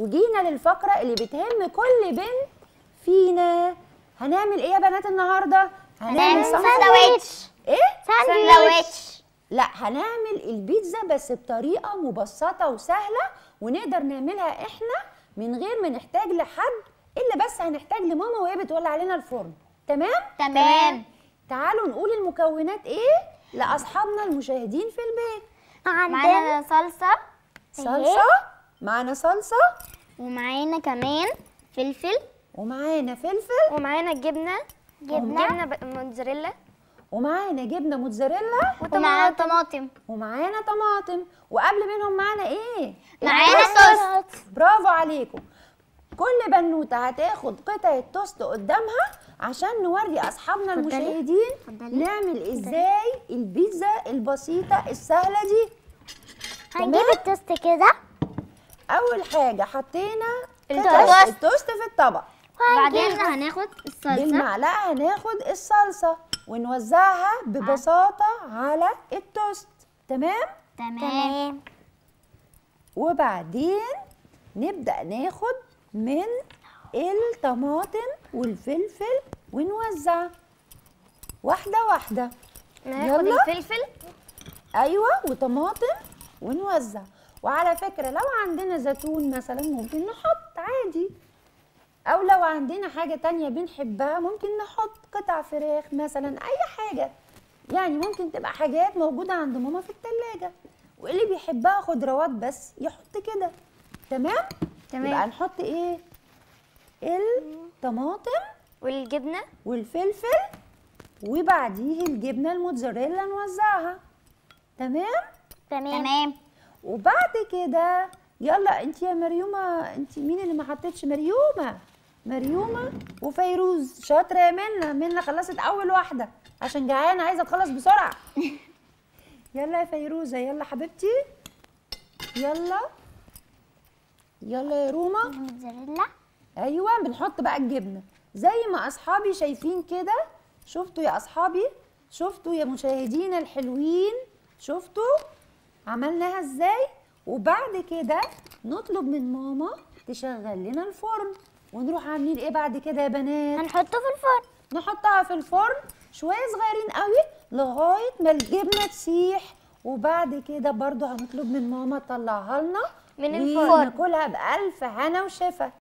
وجينا للفقره اللي بتهم كل بنت فينا هنعمل ايه يا بنات النهارده هنعمل ساندويتش ايه ساندويتش لا هنعمل البيتزا بس بطريقه مبسطه وسهله ونقدر نعملها احنا من غير ما نحتاج لحد الا بس هنحتاج لماما وهي بتولع علينا الفرن تمام تمام تعالوا نقول المكونات ايه لاصحابنا المشاهدين في البيت عندنا صلصه صلصه إيه؟ معانا صلصه ومعانا كمان فلفل ومعانا فلفل ومعانا جبنه جبنه جبنه موتزاريلا ومعانا جبنه موتزاريلا ومعانا طماطم ومعانا طماطم وقبل منهم معانا ايه معانا توست برافو عليكم كل بنوته هتاخد قطعه توست قدامها عشان نوري اصحابنا المشاهدين نعمل ازاي البيتزا البسيطه السهله دي هنجيب التوست كده اول حاجه حطينا التوست التوست في الطبق بعدين هناخد الصلصه بالمعلقه هناخد الصلصه ونوزعها ببساطه على التوست تمام تمام وبعدين نبدا ناخد من الطماطم والفلفل ونوزع واحده واحده ناخد الفلفل ايوه وطماطم ونوزع وعلى فكره لو عندنا زيتون مثلا ممكن نحط عادي او لو عندنا حاجه تانية بنحبها ممكن نحط قطع فراخ مثلا اي حاجه يعني ممكن تبقى حاجات موجوده عند ماما في التلاجة واللي بيحبها خضروات بس يحط كده تمام تمام يبقى نحط ايه الطماطم والجبنه والفلفل وبعديه الجبنه الموتزاريلا نوزعها تمام تمام تمام وبعد كده يلا انت يا مريومه انت مين اللي ما حطيتش مريومه مريومه وفيروز شاطره يا منى منى خلصت اول واحده عشان جعانه عايزه تخلص بسرعه يلا يا فيروزه يلا حبيبتي يلا يلا يا روما موزاريلا ايوه بنحط بقى الجبنه زي ما اصحابي شايفين كده شفتوا يا اصحابي شفتوا يا مشاهدينا الحلوين شفتوا عملناها ازاي وبعد كده نطلب من ماما تشغل لنا الفرن ونروح عاملين ايه بعد كده يا بنات هنحطه في الفرن نحطها في الفرن شويه صغيرين قوي لغايه ما الجبنه تسيح وبعد كده برضو هنطلب من ماما تطلعها لنا من الفرن وناكلها بالف هنا وشفا